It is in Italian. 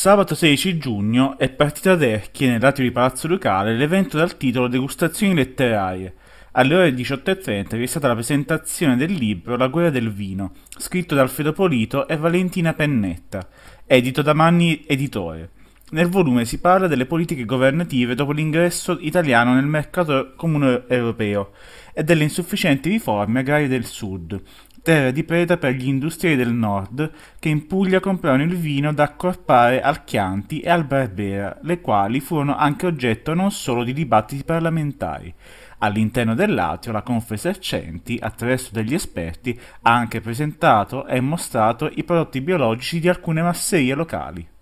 Sabato 16 giugno è partito ad nel lato di Palazzo Ducale, l'evento dal titolo Degustazioni letterarie. Alle ore 18.30 vi è stata la presentazione del libro La guerra del vino, scritto da Alfredo Polito e Valentina Pennetta, edito da Manni Editore. Nel volume si parla delle politiche governative dopo l'ingresso italiano nel mercato comune europeo e delle insufficienti riforme agrarie del sud, terra di preda per gli industriali del nord che in Puglia comprarono il vino da accorpare al Chianti e al Barbera, le quali furono anche oggetto non solo di dibattiti parlamentari. All'interno dell'atrio la Confesercenti, attraverso degli esperti, ha anche presentato e mostrato i prodotti biologici di alcune masserie locali.